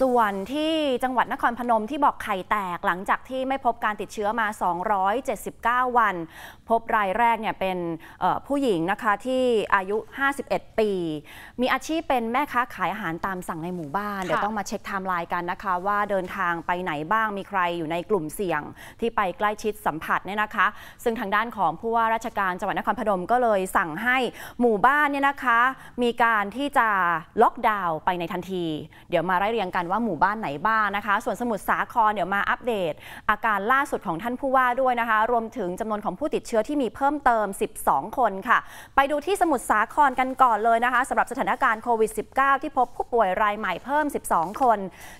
ส่วนที่จังหวัดนครพนมที่บอกไข่แตกหลังจากที่ไม่พบการติดเชื้อมา 279 วัน พบรายแรกเนี่ยเป็นผู้หญิงนะคะที่อายุ 51 ปี มีอาชีพเป็นแม่ค้าขายอาหารตามสั่งในหมู่บ้านเดี๋ยวต้องมาเช็คไทม์ไลน์กันนะคะว่าเดินทางไปไหนบ้างมีใครอยู่ในกลุ่มเสี่ยงที่ไปใกล้ชิดสัมผัสเนี่ยนะคะซึ่งทางด้านของผู้ว่าราชการจังหวัดนครพนมก็เลยสั่งให้หมู่บ้านเนี่ยนะคะมีการที่จะล็อกดาวน์ไปในทันที เดี๋ยวมาไล่เรียงกันว่าหมู่บ้านไหนบ้างนะคะ ส่วนสมุทรสาครเดี๋ยวมาอัปเดต อาการล่าสุดของท่านผู้ว่าด้วยนะคะ รวมถึงจำนวนของผู้ติดเชื้อที่มีเพิ่มเติม 12 คนค่ะ ไปดูที่สมุทรสาครกันก่อนเลยนะคะสำหรับสถานการณ์โควิด -19 ที่พบผู้ป่วยรายใหม่เพิ่ม 12 คน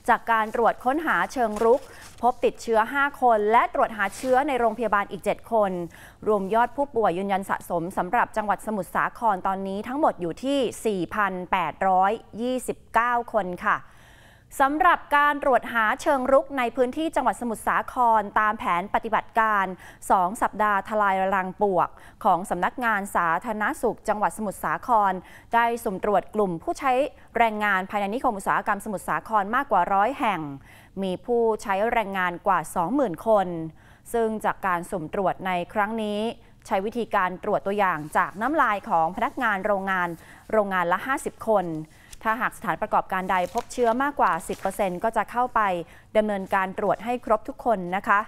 จากการตรวจค้นหาเชิงรุก พบติดเชื้อ 5 คน และตรวจหาเชื้อในโรงพยาบาลอีก 7 คน รวมยอดผู้ป่วยยืนยันสะสมสำหรับจังหวัดสมุทรสาครตอนนี้ทั้งหมดอยู่ที่ 4,829 คนค่ะสำหรับการตรวจหาเชิงรุกในพื้นที่จังหวัดสมุทรสาคร ตามแผนปฏิบัติการ 2 สัปดาห์ทลายรังปวก ของสำนักงานสาธารณสุข จังหวัดสมุทรสาครได้สุ่มตรวจกลุ่มผู้ใช้แรงงานภายในนิคมอุตสาหกรรมสมุทรสาครมากกว่าร้อยแห่ง มีผู้ใช้แรงงานกว่า 20,000 คน ซึ่งจากการสุ่มตรวจในครั้งนี้ ใช้วิธีการตรวจตัวอย่างจากน้ำลายของพนักงานโรงงานโรงงานละ 50 คนถ้าหากสถานประกอบการใดพบเชื้อมากกว่า 10%ก็จะเข้าไปดำเนินการตรวจให้ครบทุกคนนะคะ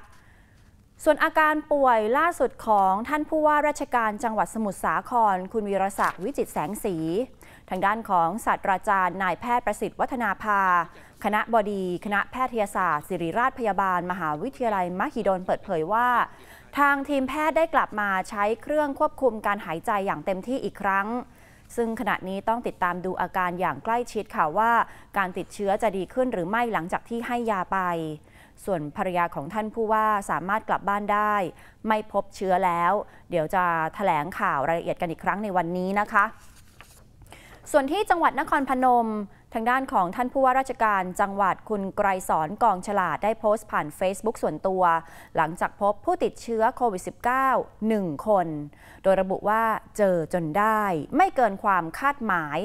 ส่วนอาการป่วยล่าสุดของท่านผู้ว่าราชการจังหวัดสมุทรสาคร คุณวีรศักดิ์วิจิตแสงสี ทางด้านของศาสตราจารย์นายแพทย์ประสิทธิ์วัฒนาภาคณะบดี คณะแพทยศาสตร์ ศิริราชพยาบาล มหาวิทยาลัยมหิดลเปิดเผยว่า ทางทีมแพทย์ได้กลับมาใช้เครื่องควบคุมการหายใจอย่างเต็มที่อีกครั้งซึ่งขณะนี้ต้องติดตามดูอาการอย่างใกล้ชิดค่ะว่าการติดเชื้อจะดีขึ้นหรือไม่หลังจากที่ให้ยาไป ส่วนภรรยาของท่านผู้ว่าสามารถกลับบ้านได้ ไม่พบเชื้อแล้ว เดี๋ยวจะถแถลงข่าวรายละเอียดกันอีกครั้งในวันนี้นะคะ ส่วนที่จังหวัดนครพนมทางด้านของท่านผู้ว่าราชการจังหวัดคุณไกรสอนกองฉลาดได้โพสต์ผ่าน Facebook ส่วนตัวหลังจากพบผู้ติดเชื้อโควิด -19 1คน โดยระบุว่าเจอจนได้ ไม่เกินความคาดหมาย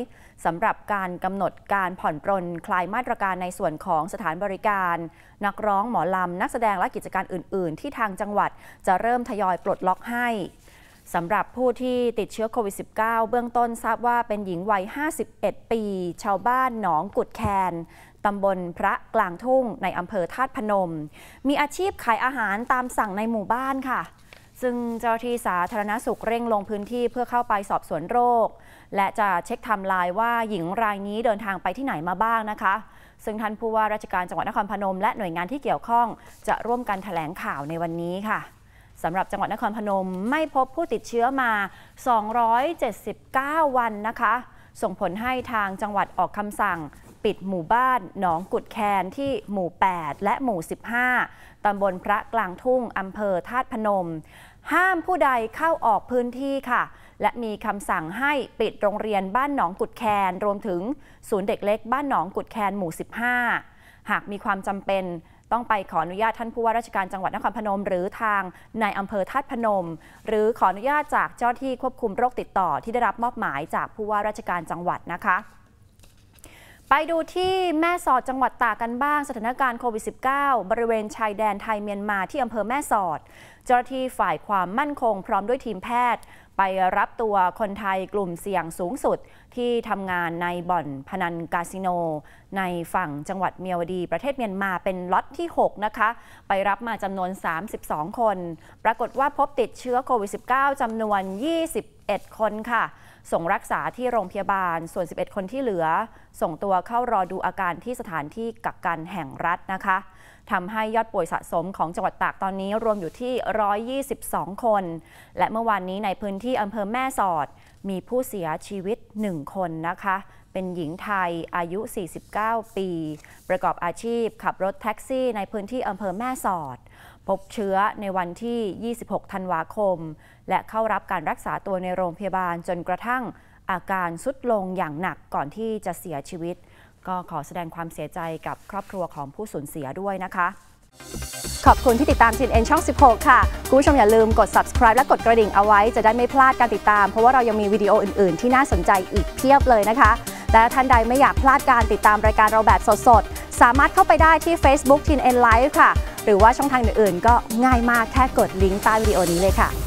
สำหรับการกำหนดการผ่อนปรนคลายมาตรการในส่วนของสถานบริการ นักร้องหมอลำ นักแสดงและกิจการอื่นๆ ที่ทางจังหวัดจะเริ่มทยอยปลดล็อกให้สำหรับผู้ที่ติดเชื้อโควิด -19 เบื้องต้นทราบว่าเป็นหญิงวัย 51 ปี ชาวบ้านหนองกุดแคน ตำบลพระกลางทุ่งในอำเภอธาตุพนม มีอาชีพขายอาหารตามสั่งในหมู่บ้านค่ะ ซึ่งเจ้าที่สาธารณสุขเร่งลงพื้นที่เพื่อเข้าไปสอบสวนโรค และจะเช็คทำลายว่าหญิงรายนี้เดินทางไปที่ไหนมาบ้างนะคะ ซึ่งท่านผู้ว่าราชการจังหวัดนครพนม และหน่วยงานที่เกี่ยวข้อง จะร่วมกันแถลงข่าวในวันนี้ค่ะสำหรับจังหวัดนครพนมไม่พบผู้ติดเชื้อมา 279 วันนะคะ ส่งผลให้ทางจังหวัดออกคำสั่ง ปิดหมู่บ้านหนองกุดแคนที่หมู่ 8 และหมู่ 15ตำบลพระกลางทุ่งอำเภอธาตุพนม ห้ามผู้ใดเข้าออกพื้นที่ค่ะ และมีคำสั่งให้ปิดโรงเรียนบ้านหนองกุดแคนรวมถึงศูนย์เด็กเล็กบ้านหนองกุดแคนหมู่ 15 หากมีความจำเป็นต้องไปขออนุญาตท่านผู้ว่าราชการจังหวัดนครพนมหรือทางนายอำเภอทัดพนมหรือขออนุญาตจากเจ้าที่ควบคุมโรคติดต่อ ที่ได้รับมอบหมายจากผู้ว่าราชการจังหวัดนะคะ ไปดูที่แม่สอดจังหวัดตากกันบ้างสถานการณ์โควิด -19 บริเวณชายแดนไทยเมียนมาที่อำเภอแม่สอดเจ้าหน้าที่ฝ่ายความมั่นคงพร้อมด้วยทีมแพทย์ ไปรับตัวคนไทยกลุ่มเสี่ยงสูงสุดที่ทำงานในบ่อนพนันคาสิโน ในฝั่งจังหวัดเมียวดีประเทศเมียนมาเป็นล็อตที่ 6 นะคะ ไปรับมาจำนวน 32 คนปรากฏว่าพบติดเชื้อโควิด -19 จำนวน 21 คนค่ะ ส่งรักษาที่โรงพยาบาลส่วน 11 คนที่เหลือ ส่งตัวเข้ารอดูอาการที่สถานที่กักกันแห่งรัฐนะคะทำให้ยอดป่วยสะสมของจังหวัดตากตอนนี้รวมอยู่ที่ 122 คน และเมื่อวานนี้ในพื้นที่อำเภอแม่สอดมีผู้เสียชีวิต 1 คนนะคะ เป็นหญิงไทยอายุ 49 ปี ประกอบอาชีพขับรถแท็กซี่ในพื้นที่อำเภอแม่สอด พบเชื้อในวันที่ 26 ธันวาคม และเข้ารับการรักษาตัวในโรงพยาบาลจนกระทั่งอาการสุดลงอย่างหนักก่อนที่จะเสียชีวิตก็ขอแสดงความเสียใจกับครอบครัวของผู้สูญเสียด้วยนะคะ ขอบคุณที่ติดตามชินเอ็นช่อง16 ค่ะคุณผู้ชมอย่าลืมกด subscribe และกดกระดิ่งเอาไว้จะได้ไม่พลาดการติดตาม เพราะว่าเรายังมีวิดีโออื่นๆ ที่น่าสนใจอีกเพียบเลยนะคะ และท่านใดไม่อยากพลาดการติดตามรายการเราแบบสด ๆ สามารถเข้าไปได้ที่ Facebook อ็นไลฟ์ค่ะ หรือว่าช่องทางอื่น ๆ ก็ง่ายมากแค่กดลิงก์ใต้วิดีโอนี้เลยค่ะ